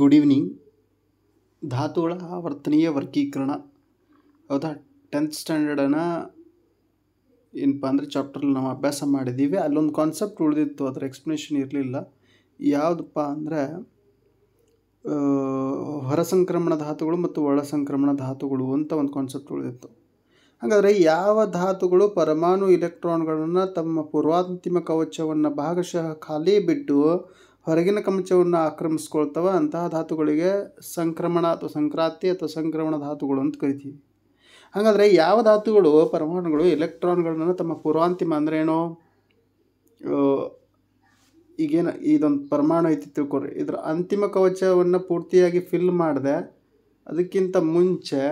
Good evening ಧಾತುಗಳ ಆವರ್ತನೀಯ ವರ್ಗೀಕರಣ ಹೌದಾ tenth ಸ್ಟ್ಯಾಂಡರ್ಡನ್ನು ಏನಪ್ಪ ಅಂದರೆ ಚಾಪ್ಟ್ರಲ್ಲಿ ನಾವು ಅಭ್ಯಾಸ ಮಾಡಿದ್ದೀವಿ ಅಲ್ಲೊಂದು ಕಾನ್ಸೆಪ್ಟ್ ಉಳಿದಿತ್ತು ಅದರ ಎಕ್ಸ್ಪ್ಲನೇಷನ್ ಇರಲಿಲ್ಲ ಯಾವುದಪ್ಪ ಅಂದರೆ ಹೊರ ಸಂಕ್ರಮಣ ಧಾತುಗಳು ಮತ್ತು ಒಳ ಸಂಕ್ರಮಣ ಧಾತುಗಳು ಅಂತ ಒಂದು ಕಾನ್ಸೆಪ್ಟ್ ಉಳಿದಿತ್ತು ಹಾಗಾದರೆ ಯಾವ ಧಾತುಗಳು ಪರಮಾಣು ಇಲೆಕ್ಟ್ರಾನ್ಗಳನ್ನು ತಮ್ಮ ಪೂರ್ವಾಂತಿಮ ಕವಚವನ್ನು ಭಾಗಶಃ ಖಾಲಿ ಬಿಟ್ಟು ಹೊರಗಿನ ಕವಚವನ್ನು ಆಕ್ರಮಿಸ್ಕೊಳ್ತವೆ ಅಂತಹ ಧಾತುಗಳಿಗೆ ಸಂಕ್ರಮಣ ಅಥವಾ ಸಂಕ್ರಾಂತಿ ಅಥವಾ ಸಂಕ್ರಮಣ ಧಾತುಗಳು ಅಂತ ಕರಿತೀವಿ ಹಾಗಾದರೆ ಯಾವ ಧಾತುಗಳು ಪರಮಾಣುಗಳು ಎಲೆಕ್ಟ್ರಾನ್ಗಳನ್ನು ತಮ್ಮ ಪೂರ್ವಾಂತಿಮ ಅಂದರೆ ಏನು ಈಗೇನು ಇದೊಂದು ಪರಮಾಣು ಐತಿ ತಿಳ್ಕೊರಿ ಇದರ ಅಂತಿಮ ಕವಚವನ್ನು ಪೂರ್ತಿಯಾಗಿ ಫಿಲ್ ಮಾಡಿದೆ ಅದಕ್ಕಿಂತ ಮುಂಚೆ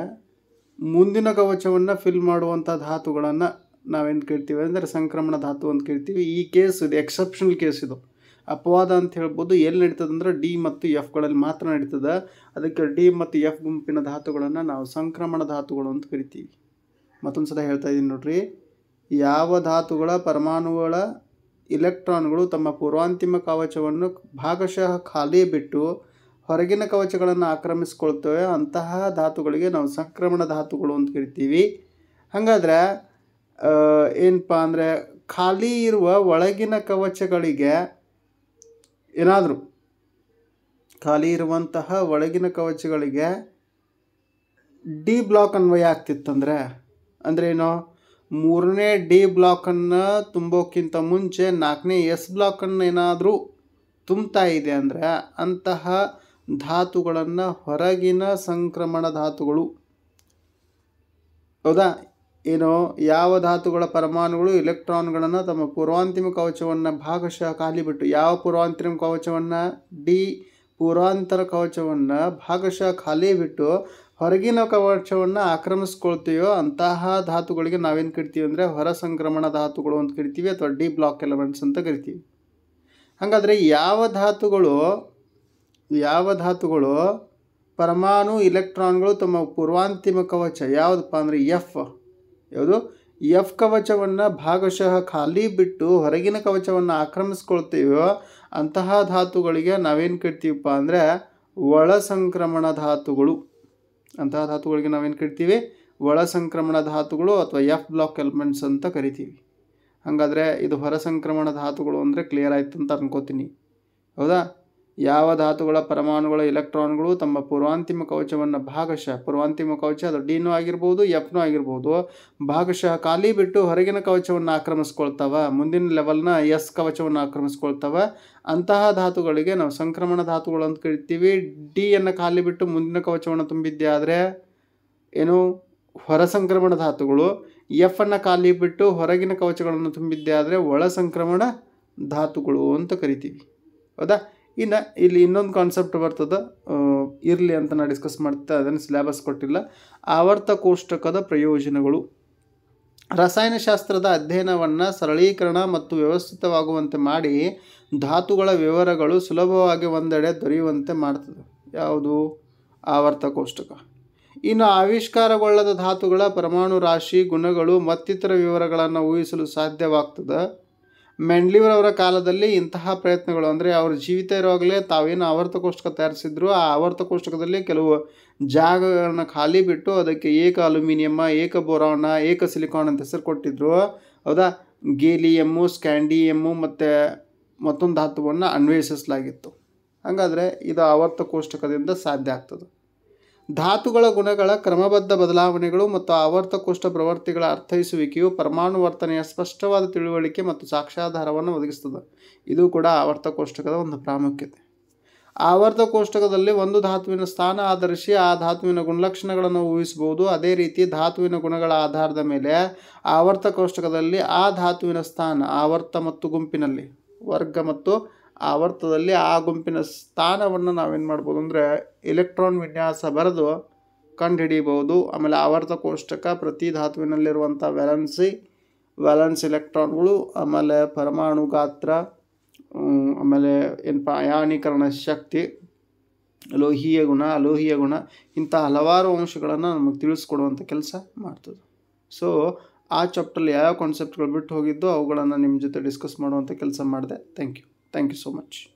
ಮುಂದಿನ ಕವಚವನ್ನು ಫಿಲ್ ಮಾಡುವಂಥ ಧಾತುಗಳನ್ನು ನಾವೇನು ಕೇಳ್ತೀವಿ ಅಂದರೆ ಸಂಕ್ರಮಣ ಧಾತು ಅಂತ ಕೇಳ್ತೀವಿ ಈ ಕೇಸ್ ಇದು ಎಕ್ಸೆಪ್ಷನಲ್ ಕೇಸ್ ಇದು ಅಪವಾದ ಅಂತ ಹೇಳ್ಬೋದು ಎಲ್ಲಿ ನಡೀತದೆ ಅಂದರೆ ಡಿ ಮತ್ತು ಎಫ್ಗಳಲ್ಲಿ ಮಾತ್ರ ನಡೀತದೆ ಅದಕ್ಕೆ ಡಿ ಮತ್ತು ಎಫ್ ಗುಂಪಿನ ಧಾತುಗಳನ್ನು ನಾವು ಸಂಕ್ರಮಣ ಧಾತುಗಳು ಅಂತ ಕರಿತೀವಿ ಮತ್ತೊಂದು ಸಲ ಹೇಳ್ತಾ ಇದ್ದೀನಿ ನೋಡ್ರಿ ಯಾವ ಧಾತುಗಳ ಪರಮಾಣುಗಳ ಇಲೆಕ್ಟ್ರಾನ್ಗಳು ತಮ್ಮ ಪೂರ್ವಾಂತಿಮ ಕವಚವನ್ನು ಭಾಗಶಃ ಖಾಲಿ ಬಿಟ್ಟು ಹೊರಗಿನ ಕವಚಗಳನ್ನು ಆಕ್ರಮಿಸ್ಕೊಳ್ತೇವೆ ಅಂತಹ ಧಾತುಗಳಿಗೆ ನಾವು ಸಂಕ್ರಮಣ ಧಾತುಗಳು ಅಂತ ಕರಿತೀವಿ ಹಾಗಾದ್ರೆ ಏನಪ್ಪ ಅಂದರೆ ಖಾಲಿ ಇರುವ ಒಳಗಿನ ಕವಚಗಳಿಗೆ ಏನಾದರೂ ಖಾಲಿ ಇರುವಂತಹ ಒಳಗಿನ ಕವಚಗಳಿಗೆ ಡಿ ಬ್ಲಾಕ್ ಅನ್ವಯ ಆಗ್ತಿತ್ತಂದರೆ ಏನೋ ಮೂರನೇ ಡಿ ಬ್ಲಾಕನ್ನು ತುಂಬೋಕ್ಕಿಂತ ಮುಂಚೆ ನಾಲ್ಕನೇ ಎಸ್ ಬ್ಲಾಕನ್ನು ಏನಾದರೂ ತುಂಬ್ತಾ ಇದೆ ಅಂದರೆ ಅಂತಹ ಧಾತುಗಳನ್ನು ಹೊರಗಿನ ಸಂಕ್ರಮಣ ಧಾತುಗಳು ಹೌದಾ ಏನು ಯಾವ ಧಾತುಗಳ ಪರಮಾಣುಗಳು ಇಲೆಕ್ಟ್ರಾನ್ಗಳನ್ನು ತಮ್ಮ ಪೂರ್ವಾಂತಿಮ ಕವಚವನ್ನು ಭಾಗಶಃ ಖಾಲಿ ಬಿಟ್ಟು ಯಾವ ಪೂರ್ವಾಂತಿಮ ಕವಚವನ್ನು ಡಿ ಪೂರ್ವಾಂತರ ಕವಚವನ್ನು ಭಾಗಶಃ ಖಾಲಿ ಬಿಟ್ಟು ಹೊರಗಿನ ಕವಚವನ್ನು ಆಕ್ರಮಿಸ್ಕೊಳ್ತೀವೋ ಅಂತಹ ಧಾತುಗಳಿಗೆ ನಾವೇನು ಕರಿತೀವಿ ಅಂದರೆ ಹೊರ ಸಂಕ್ರಮಣ ಧಾತುಗಳು ಅಂತ ಕರಿತೀವಿ ಅಥವಾ ಡಿ ಬ್ಲಾಕ್ ಎಲಿಮೆಂಟ್ಸ್ ಅಂತ ಕರಿತೀವಿ ಹಾಗಾದರೆ ಯಾವ ಧಾತುಗಳು ಯಾವ ಧಾತುಗಳು ಪರಮಾಣು ಇಲೆಕ್ಟ್ರಾನ್ಗಳು ತಮ್ಮ ಪೂರ್ವಾಂತಿಮ ಕವಚ ಯಾವುದಪ್ಪ ಅಂದರೆ ಎಫ್ ಯಾವುದು ಎಫ್ ಕವಚವನ್ನು ಭಾಗಶಃ ಖಾಲಿ ಬಿಟ್ಟು ಹೊರಗಿನ ಕವಚವನ್ನು ಆಕ್ರಮಿಸ್ಕೊಳ್ತೀವೋ ಅಂತಹ ಧಾತುಗಳಿಗೆ ನಾವೇನು ಕೇಳ್ತೀವಪ್ಪ ಅಂದರೆ ಒಳ ಸಂಕ್ರಮಣ ಧಾತುಗಳು ಅಂತಹ ಧಾತುಗಳಿಗೆ ನಾವೇನು ಕೇಳ್ತೀವಿ ಒಳ ಸಂಕ್ರಮಣ ಧಾತುಗಳು ಅಥವಾ ಎಫ್ ಬ್ಲಾಕ್ ಎಲಿಮೆಂಟ್ಸ್ ಅಂತ ಕರಿತೀವಿ ಹಾಗಾದರೆ ಇದು ಹೊರ ಸಂಕ್ರಮಣ ಧಾತುಗಳು ಅಂದರೆ ಕ್ಲಿಯರ್ ಆಯಿತು ಅಂತ ಅನ್ಕೋತೀನಿ ಹೌದಾ ಯಾವ ಧಾತುಗಳ ಪರಮಾಣುಗಳ ಎಲೆಕ್ಟ್ರಾನ್ಗಳು ತಮ್ಮ ಪೂರ್ವಾಂತಿಮ ಕವಚವನ್ನು ಭಾಗಶಃ ಪೂರ್ವಾಂತಿಮ ಕವಚ ಅದು ಡಿನೂ ಆಗಿರ್ಬೋದು ಎಫ್ನೂ ಆಗಿರ್ಬೋದು ಭಾಗಶಃ ಖಾಲಿ ಬಿಟ್ಟು ಹೊರಗಿನ ಕವಚವನ್ನು ಆಕ್ರಮಿಸ್ಕೊಳ್ತಾವ ಮುಂದಿನ ಲೆವೆಲ್ನ ಎಸ್ ಕವಚವನ್ನು ಆಕ್ರಮಿಸ್ಕೊಳ್ತಾವ ಅಂತಹ ಧಾತುಗಳಿಗೆ ನಾವು ಸಂಕ್ರಮಣ ಧಾತುಗಳು ಅಂತ ಕರಿತೀವಿ ಡಿಯನ್ನು ಖಾಲಿ ಬಿಟ್ಟು ಮುಂದಿನ ಕವಚವನ್ನು ತುಂಬಿದ್ದೆ ಆದರೆ ಏನು ಹೊರ ಸಂಕ್ರಮಣ ಧಾತುಗಳು ಎಫನ್ನು ಖಾಲಿ ಬಿಟ್ಟು ಹೊರಗಿನ ಕವಚಗಳನ್ನು ತುಂಬಿದ್ದೆ ಆದರೆ ಒಳ ಸಂಕ್ರಮಣ ಧಾತುಗಳು ಅಂತ ಕರಿತೀವಿ ಹೌದಾ ಇನ್ನು ಇಲ್ಲಿ ಇನ್ನೊಂದು ಕಾನ್ಸೆಪ್ಟ್ ಬರ್ತದೆ ಇರಲಿ ಅಂತ ನಾ ಡಿಸ್ಕಸ್ ಮಾಡ್ತಾ ಅದನ್ನು ಸಿಲೆಬಸ್ ಕೊಟ್ಟಿಲ್ಲ ಆವರ್ತ ಕೋಷ್ಟಕದ ಪ್ರಯೋಜನಗಳು ರಸಾಯನಶಾಸ್ತ್ರದ ಅಧ್ಯಯನವನ್ನು ಸರಳೀಕರಣ ಮತ್ತು ವ್ಯವಸ್ಥಿತವಾಗುವಂತೆ ಮಾಡಿ ಧಾತುಗಳ ವಿವರಗಳು ಸುಲಭವಾಗಿ ಒಂದೆಡೆ ದೊರೆಯುವಂತೆ ಮಾಡ್ತದೆ ಯಾವುದು ಆವರ್ತ ಕೋಷ್ಟಕ ಇನ್ನು ಆವಿಷ್ಕಾರಗೊಳ್ಳದ ಧಾತುಗಳ ಪರಮಾಣು ರಾಶಿ ಗುಣಗಳು ಮತ್ತಿತರ ವಿವರಗಳನ್ನು ಊಹಿಸಲು ಸಾಧ್ಯವಾಗ್ತದೆ ಅವರ ಕಾಲದಲ್ಲಿ ಇಂತಹ ಪ್ರಯತ್ನಗಳು ಅಂದರೆ ಅವರು ಜೀವಿತ ಇರುವಾಗಲೇ ತಾವೇನು ಕೋಷ್ಟಕ ತಯಾರಿಸಿದ್ರು ಆ ಕೋಷ್ಟಕದಲ್ಲಿ ಕೆಲವು ಜಾಗಗಳನ್ನು ಖಾಲಿ ಬಿಟ್ಟು ಅದಕ್ಕೆ ಏಕ ಅಲ್ಯೂಮಿನಿಯಮ್ಮ ಏಕ ಬೋರಾಣ ಏಕ ಸಿಲಿಕಾನ್ ಅಂತ ಹೆಸರು ಕೊಟ್ಟಿದ್ರು ಹೌದಾ ಗೇಲಿಯಮ್ಮು ಸ್ಕ್ಯಾಂಡಿಯಮ್ಮು ಮತ್ತು ಮತ್ತೊಂದು ಧಾತುವನ್ನು ಅನ್ವೇಷಿಸ್ಲಾಗಿತ್ತು ಹಾಗಾದರೆ ಇದು ಕೋಷ್ಟಕದಿಂದ ಸಾಧ್ಯ ಆಗ್ತದೆ ಧಾತುಗಳ ಗುಣಗಳ ಕ್ರಮಬದ್ಧ ಬದಲಾವಣೆಗಳು ಮತ್ತು ಆವರ್ತಕೋಷ್ಠ ಪ್ರವೃತ್ತಿಗಳ ಅರ್ಥೈಸುವಿಕೆಯು ಪರಮಾಣು ವರ್ತನೆಯ ಸ್ಪಷ್ಟವಾದ ತಿಳುವಳಿಕೆ ಮತ್ತು ಸಾಕ್ಷ್ಯಾಧಾರವನ್ನು ಒದಗಿಸುತ್ತದೆ ಇದು ಕೂಡ ಆವರ್ತಕೋಷ್ಟಕದ ಒಂದು ಪ್ರಾಮುಖ್ಯತೆ ಕೋಷ್ಟಕದಲ್ಲಿ ಒಂದು ಧಾತುವಿನ ಸ್ಥಾನ ಆಧರಿಸಿ ಆ ಧಾತುವಿನ ಗುಣಲಕ್ಷಣಗಳನ್ನು ಊಹಿಸಬಹುದು ಅದೇ ರೀತಿ ಧಾತುವಿನ ಗುಣಗಳ ಆಧಾರದ ಮೇಲೆ ಕೋಷ್ಟಕದಲ್ಲಿ ಆ ಧಾತುವಿನ ಸ್ಥಾನ ಆವರ್ತ ಮತ್ತು ಗುಂಪಿನಲ್ಲಿ ವರ್ಗ ಮತ್ತು ಆ ಆ ಗುಂಪಿನ ಸ್ಥಾನವನ್ನು ನಾವೇನು ಮಾಡ್ಬೋದು ಅಂದರೆ ಎಲೆಕ್ಟ್ರಾನ್ ವಿನ್ಯಾಸ ಬರೆದು ಕಂಡು ಆಮೇಲೆ ಆವರ್ತ ಕೋಷ್ಟಕ ಪ್ರತಿ ಧಾತುವಿನಲ್ಲಿರುವಂಥ ವ್ಯಾಲೆನ್ಸಿ ವ್ಯಾಲೆನ್ಸ್ ಎಲೆಕ್ಟ್ರಾನ್ಗಳು ಆಮೇಲೆ ಪರಮಾಣು ಗಾತ್ರ ಆಮೇಲೆ ಏನಪ್ಪ ಅಯಾನೀಕರಣ ಶಕ್ತಿ ಲೋಹೀಯ ಗುಣ ಅಲೋಹೀಯ ಗುಣ ಇಂಥ ಹಲವಾರು ಅಂಶಗಳನ್ನು ನಮಗೆ ತಿಳಿಸ್ಕೊಡುವಂಥ ಕೆಲಸ ಮಾಡ್ತದೆ ಸೊ ಆ ಯಾವ ಯಾವ ಕಾನ್ಸೆಪ್ಟ್ಗಳು ಬಿಟ್ಟು ಹೋಗಿದ್ದು ಅವುಗಳನ್ನು ನಿಮ್ಮ ಜೊತೆ ಡಿಸ್ಕಸ್ ಮಾಡುವಂಥ ಕೆಲಸ ಮಾಡಿದೆ thank you Thank you so much.